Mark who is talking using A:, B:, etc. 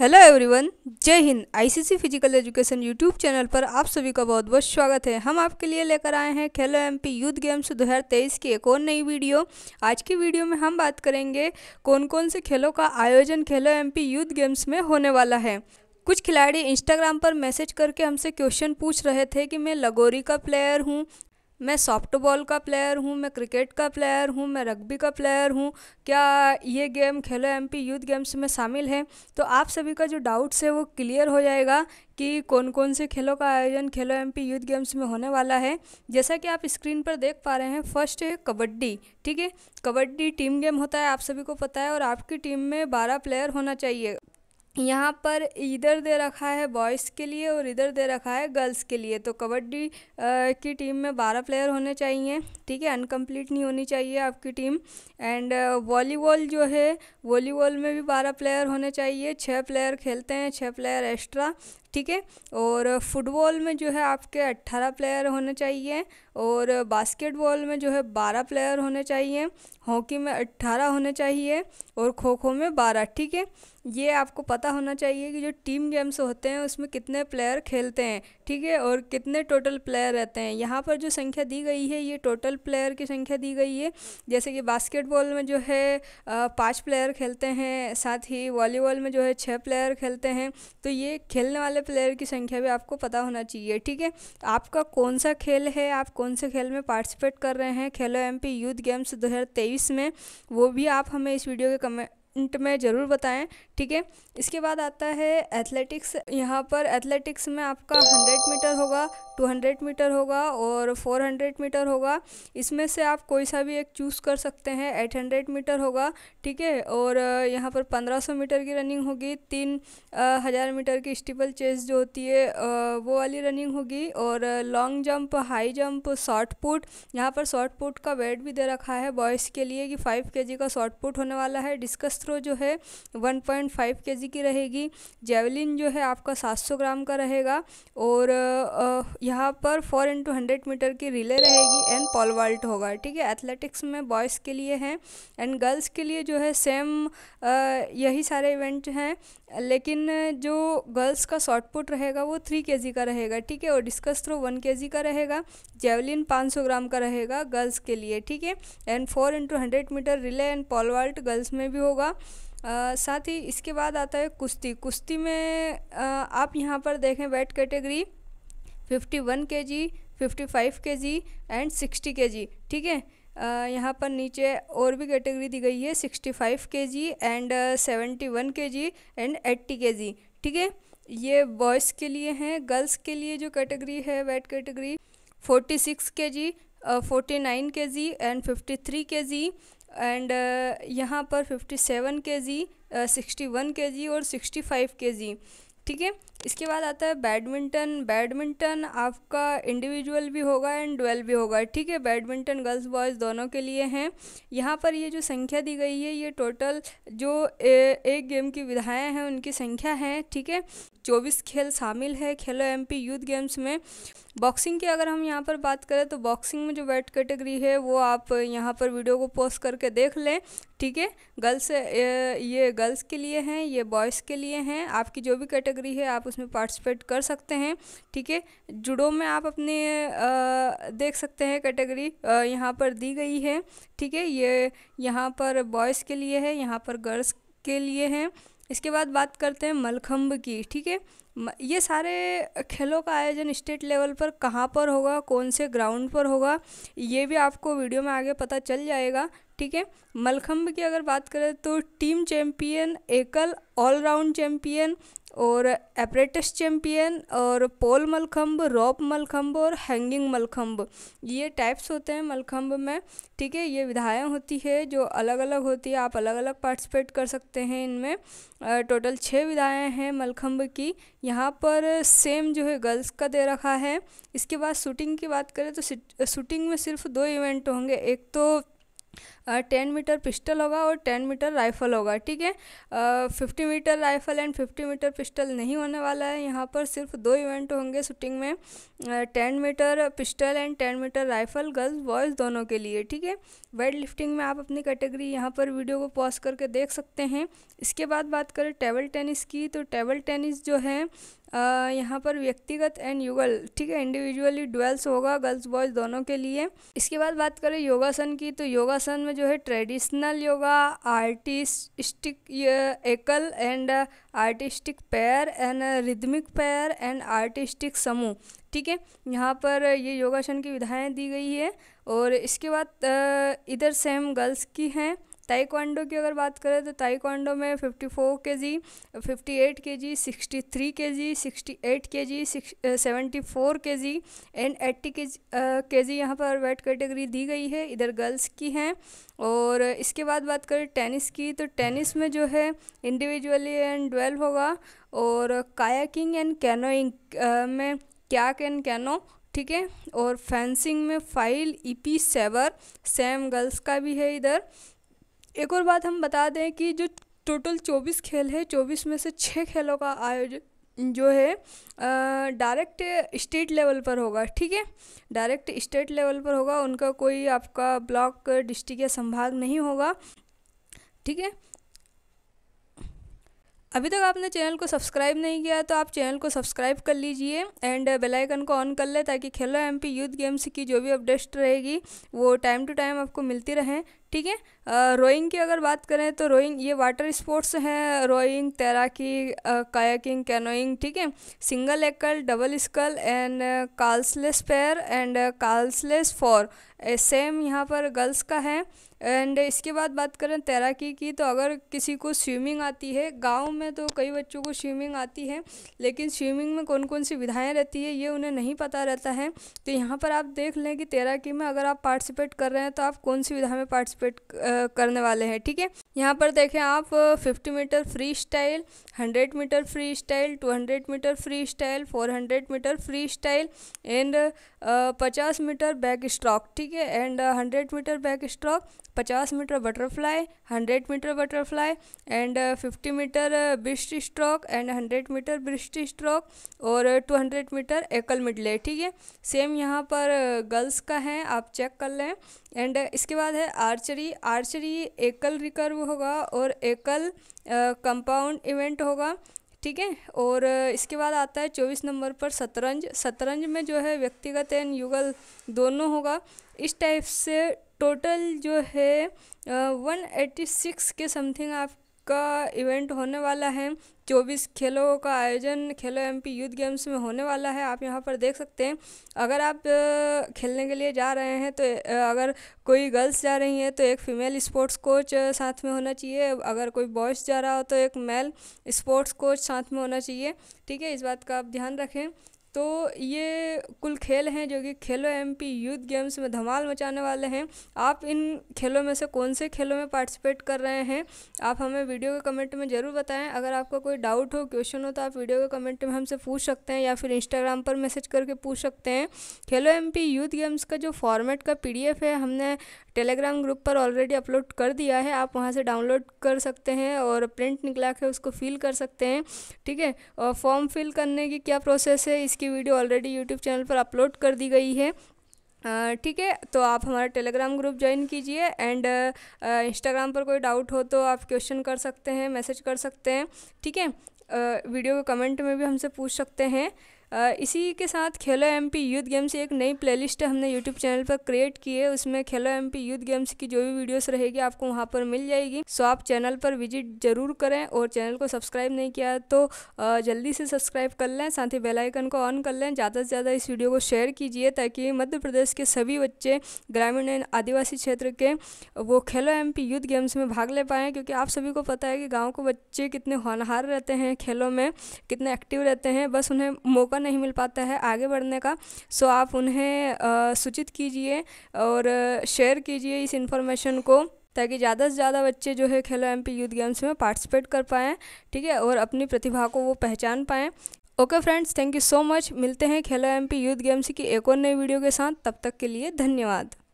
A: hello everyone जय हिंद ICC physical education YouTube channel पर आप सभी का बहुत बहुत स्वागत है हम आपके लिए लेकर आए हैं खेलो एमपी यूथ गेम्स तेईस की एक और नई वीडियो आज की वीडियो में हम बात करेंगे कौन कौन से खेलों का आयोजन खेलो एमपी यूथ गेम्स में होने वाला है कुछ खिलाड़ी इंस्टाग्राम पर मैसेज करके हमसे क्वेश्चन पूछ रहे थे कि मैं लगोरी का प्लेयर हूँ मैं सॉफ्टबॉल का प्लेयर हूँ मैं क्रिकेट का प्लेयर हूँ मैं रग्बी का प्लेयर हूँ क्या ये गेम खेलो एमपी यूथ गेम्स में शामिल है तो आप सभी का जो डाउट्स है वो क्लियर हो जाएगा कि कौन कौन से खेलों का आयोजन खेलो एमपी यूथ गेम्स में होने वाला है जैसा कि आप स्क्रीन पर देख पा रहे हैं फर्स्ट है कबड्डी ठीक है कबड्डी टीम गेम होता है आप सभी को पता है और आपकी टीम में बारह प्लेयर होना चाहिए यहाँ पर इधर दे रखा है बॉयज़ के लिए और इधर दे रखा है गर्ल्स के लिए तो कबड्डी की टीम में बारह प्लेयर होने चाहिए ठीक है अनकम्प्लीट नहीं होनी चाहिए आपकी टीम एंड वॉलीबॉल जो है वॉलीबॉल में भी बारह प्लेयर होने चाहिए छः प्लेयर खेलते हैं छः प्लेयर एक्स्ट्रा ठीक है और फुटबॉल में जो है आपके 18 प्लेयर होने चाहिए और बास्केटबॉल में जो है 12 प्लेयर होने चाहिए हॉकी में 18 होने चाहिए और खो खो में 12 ठीक है ये आपको पता होना चाहिए कि जो टीम गेम्स होते हैं उसमें कितने प्लेयर खेलते हैं ठीक है और कितने टोटल प्लेयर रहते हैं यहाँ पर जो संख्या दी गई है ये टोटल प्लेयर की संख्या दी गई है जैसे कि बास्केटबॉल में जो है पाँच प्लेयर खेलते हैं साथ ही वॉलीबॉल में जो है छः प्लेयर खेलते हैं तो ये खेलने वाले प्लेयर की संख्या भी आपको पता होना चाहिए ठीक है आपका कौन सा खेल है आप कौन से खेल में पार्टिसिपेट कर रहे हैं खेलो एमपी यूथ गेम्स 2023 में वो भी आप हमें इस वीडियो के कमेंट इंट में ज़रूर बताएं ठीक है इसके बाद आता है एथलेटिक्स यहाँ पर एथलेटिक्स में आपका हंड्रेड मीटर होगा 200 मीटर होगा और 400 मीटर होगा इसमें से आप कोई सा भी एक चूज़ कर सकते हैं 800 मीटर होगा ठीक है और यहाँ पर 1500 मीटर की रनिंग होगी तीन हज़ार मीटर की स्टिपल चेस जो होती है वो वाली रनिंग होगी और long jump high jump shot put यहाँ पर शॉर्ट पुट का वेट भी दे रखा है बॉयज़ के लिए कि फ़ाइव के का शॉर्ट पुट होने वाला है डिस्कस थ्रो जो है वन पॉइंट की रहेगी जेवलिन जो है आपका सात ग्राम का रहेगा और यहाँ पर फोर इंटू हंड्रेड मीटर की रिले रहेगी एंड पॉलवाल्ट होगा ठीक है एथलेटिक्स में बॉयज़ के लिए हैं एंड गर्ल्स के लिए जो है सेम यही सारे इवेंट हैं लेकिन जो गर्ल्स का शॉर्ट पुट रहेगा वो थ्री के का रहेगा ठीक है और डिस्कस थ्रो वन के का रहेगा जेवलिन पाँच सौ ग्राम का रहेगा गर्ल्स के लिए ठीक है and four into hundred metre relay and pole vault girls में भी होगा आ, साथ ही इसके बाद आता है कुश्ती कुश्ती में आ, आप यहाँ पर देखें वेट कैटेगरी फिफ्टी वन के जी फिफ्टी फाइव के जी एंड सिक्सटी के जी ठीक है यहाँ पर नीचे और भी कैटेगरी दी गई है सिक्सटी फाइव के जी एंड सेवेंटी वन के जी एंड एट्टी के जी ठीक है ये बॉयज़ के लिए हैं गर्ल्स के लिए जो कैटेगरी है वेट कैटेगरी फोर्टी सिक्स के जी फोर्टी नाइन के जी एंड फिफ्टी थ्री के जी एंड यहाँ पर फिफ्टी सेवन के जी सिक्सटी वन के जी और सिक्सटी फाइव के जी ठीक है इसके बाद आता है बैडमिंटन बैडमिंटन आपका इंडिविजुअल भी होगा एंड डुअल भी होगा ठीक है बैडमिंटन गर्ल्स बॉयज़ दोनों के लिए हैं यहाँ पर ये जो संख्या दी गई है ये टोटल जो ए, एक गेम की विधाएँ हैं उनकी संख्या है ठीक है चौबीस खेल शामिल है खेलो एमपी यूथ गेम्स में बॉक्सिंग की अगर हम यहाँ पर बात करें तो बॉक्सिंग में जो वेट कैटेगरी है वो आप यहाँ पर वीडियो को पोस्ट करके देख लें ठीक है गर्ल्स ये गर्ल्स के लिए हैं ये बॉयज़ के लिए हैं आपकी जो भी कैटेगरी है आप उसमें पार्टिसिपेट कर सकते हैं ठीक है जुडो में आप अपने देख सकते हैं कैटेगरी यहाँ पर दी गई है ठीक है ये यहाँ पर बॉयज़ के लिए है यहाँ पर गर्ल्स के लिए हैं इसके बाद बात करते हैं मलखम्ब की ठीक है ये सारे खेलों का आयोजन स्टेट लेवल पर कहाँ पर होगा कौन से ग्राउंड पर होगा ये भी आपको वीडियो में आगे पता चल जाएगा ठीक है मलखम्ब की अगर बात करें तो टीम चैम्पियन एकल ऑलराउंड चैम्पियन और एपरेटस चैम्पियन और पोल मलखम्ब रॉप मलखम्ब और हैंगिंग मलखम्ब ये टाइप्स होते हैं मलखम्ब में ठीक है ये विधाएँ होती है जो अलग अलग होती है आप अलग अलग पार्टिसिपेट कर सकते हैं इनमें टोटल छः विधाएँ हैं मलखम्ब की यहाँ पर सेम जो है गर्ल्स का दे रखा है इसके बाद शूटिंग की बात करें तो शूटिंग में सिर्फ दो इवेंट होंगे एक तो टेन मीटर पिस्टल होगा और टेन मीटर राइफ़ल होगा ठीक है fifty metre rifle and fifty metre pistol नहीं होने वाला है यहाँ पर सिर्फ दो इवेंट होंगे शूटिंग में ten metre pistol and ten metre rifle girls boys दोनों के लिए ठीक है वेट लिफ्टिंग में आप अपनी कैटेगरी यहाँ पर वीडियो को पॉज करके देख सकते हैं इसके बाद बात करें टेबल टेनिस की तो टेबल टेनिस जो है यहाँ पर व्यक्तिगत एंड युगल ठीक है इंडिविजुअली ड्वेल्स होगा गर्ल्स बॉयज़ दोनों के लिए इसके बाद बात करें योगासन की तो योगासन में जो है ट्रेडिशनल योगा आर्टिस्टिक एकल and artistic pair and rhythmic pair and artistic समूह ठीक है यहाँ पर ये योगासन की विधाएँ दी गई है और इसके बाद इधर सेम गर्ल्स की हैं ताइक्वांडो की अगर बात करें तो ताइक्वांडो में 54 फोर के जी फिफ्टी एट के जी सिक्सटी थ्री के जी सिक्सटी एट के जी सेवेंटी फोर के जी एंड एट्टी के जी के जी यहाँ पर वेट कैटेगरी दी गई है इधर गर्ल्स की हैं और इसके बाद बात करें टेनिस की तो टेनिस में जो है इंडिविजुअली एंड ट्वेल्व होगा और कायाकिंग एंड कैनोइंग में क्या एंड कैनो ठीक है और फेंसिंग में foil epee sabre same girls का भी है इधर एक और बात हम बता दें कि जो टोटल चौबीस खेल है चौबीस में से छः खेलों का आयोजन जो है डायरेक्ट स्टेट लेवल पर होगा ठीक है डायरेक्ट स्टेट लेवल पर होगा उनका कोई आपका ब्लॉक डिस्ट्रिक्ट या संभाग नहीं होगा ठीक है अभी तक आपने चैनल को सब्सक्राइब नहीं किया तो आप चैनल को सब्सक्राइब कर लीजिए एंड बेल आइकन को ऑन कर लें ताकि खेलो एमपी यूथ गेम्स की जो भी अपडेट्स रहेगी वो टाइम टू टाइम आपको मिलती रहें ठीक है रोइंग की अगर बात करें तो रोइंग ये वाटर स्पोर्ट्स हैं रोइंग तैराकी कायाकिंग कैनोइंग ठीक है सिंगल एकल डबल स्कल एंड कार्ल्सलेस पैर एंड कार्ल्सलेस फॉर सेम यहाँ पर गर्ल्स का है एंड इसके बाद बात करें तैराकी की तो अगर किसी को स्विमिंग आती है गांव में तो कई बच्चों को स्विमिंग आती है लेकिन स्विमिंग में कौन कौन सी विधाएं रहती है ये उन्हें नहीं पता रहता है तो यहाँ पर आप देख लें कि तैराकी में अगर आप पार्टिसिपेट कर रहे हैं तो आप कौन सी विधा में पार्टिसिपेट पार्टिसिपेट uh, करने वाले हैं ठीक है यहाँ पर देखें आप 50 metre freestyle hundred metre freestyle hundred metre freestyle hundred metre freestyle and पचास मीटर बैक स्ट्रॉक ठीक है and hundred metre backstroke पचास metre butterfly hundred metre butterfly and fifty metre breaststroke and hundred metre breaststroke और two hundred metre एकल medley ठीक है same यहाँ पर गर्ल्स uh, का है आप चेक कर लें एंड uh, इसके बाद है आर्च आर्चरी आर्चरी एकल रिकर्व होगा और एकल कंपाउंड इवेंट होगा ठीक है और इसके बाद आता है चौबीस नंबर पर शतरंज शतरंज में जो है व्यक्तिगत एंड युगल दोनों होगा इस टाइप से टोटल जो है वन एट्टी सिक्स के समथिंग आपका इवेंट होने वाला है चौबीस खेलों का आयोजन खेलो एमपी यूथ गेम्स में होने वाला है आप यहाँ पर देख सकते हैं अगर आप खेलने के लिए जा रहे हैं तो अगर कोई गर्ल्स जा रही हैं तो एक फीमेल स्पोर्ट्स कोच साथ में होना चाहिए अगर कोई बॉयज़ जा रहा हो तो एक मेल स्पोर्ट्स कोच साथ में होना चाहिए ठीक है इस बात का आप ध्यान रखें तो ये कुल खेल हैं जो कि खेलो एमपी यूथ गेम्स में धमाल मचाने वाले हैं आप इन खेलों में से कौन से खेलों में पार्टिसिपेट कर रहे हैं आप हमें वीडियो के कमेंट में ज़रूर बताएं अगर आपका कोई डाउट हो क्वेश्चन हो तो आप वीडियो के कमेंट में हमसे पूछ सकते हैं या फिर इंस्टाग्राम पर मैसेज करके पूछ सकते हैं खेलो एम यूथ गेम्स का जो फॉर्मेट का पी है हमने टेलीग्राम ग्रुप पर ऑलरेडी अपलोड कर दिया है आप वहाँ से डाउनलोड कर सकते हैं और प्रिंट निकला के उसको फिल कर सकते हैं ठीक है और फॉर्म फिल करने की क्या प्रोसेस है इसकी उसकी वीडियो ऑलरेडी यूट्यूब चैनल पर अपलोड कर दी गई है ठीक है तो आप हमारा टेलीग्राम ग्रुप ज्वाइन कीजिए एंड इंस्टाग्राम पर कोई डाउट हो तो आप क्वेश्चन कर सकते हैं मैसेज कर सकते हैं ठीक है वीडियो के कमेंट में भी हमसे पूछ सकते हैं इसी के साथ खेलो एम पी यूथ गेम्स एक नई प्लेलिस्ट हमने यूट्यूब चैनल पर क्रिएट की है उसमें खेलो एम पी यूथ गेम्स की जो भी वीडियोस रहेगी आपको वहाँ पर मिल जाएगी सो आप चैनल पर विजिट जरूर करें और चैनल को सब्सक्राइब नहीं किया तो जल्दी से सब्सक्राइब कर लें साथ ही बेलाइकन को ऑन कर लें ज़्यादा से ज़्यादा इस वीडियो को शेयर कीजिए ताकि मध्य प्रदेश के सभी बच्चे ग्रामीण एंड आदिवासी क्षेत्र के वो खेलो एम यूथ गेम्स में भाग ले पाएँ क्योंकि आप सभी को पता है कि गाँव के बच्चे कितने होनहार रहते हैं खेलों में कितने एक्टिव रहते हैं बस उन्हें मौका नहीं मिल पाता है आगे बढ़ने का सो आप उन्हें सूचित कीजिए और शेयर कीजिए इस इन्फॉर्मेशन को ताकि ज़्यादा से ज़्यादा बच्चे जो है खेलो एम यूथ गेम्स में पार्टिसिपेट कर पाएँ ठीक है और अपनी प्रतिभा को वो पहचान पाएँ okay friends thank you so much मिलते हैं खेलो एम यूथ गेम्स की एक और नई वीडियो के साथ तब तक के लिए धन्यवाद